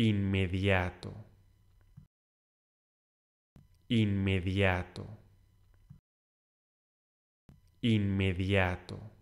inmediato, inmediato, inmediato.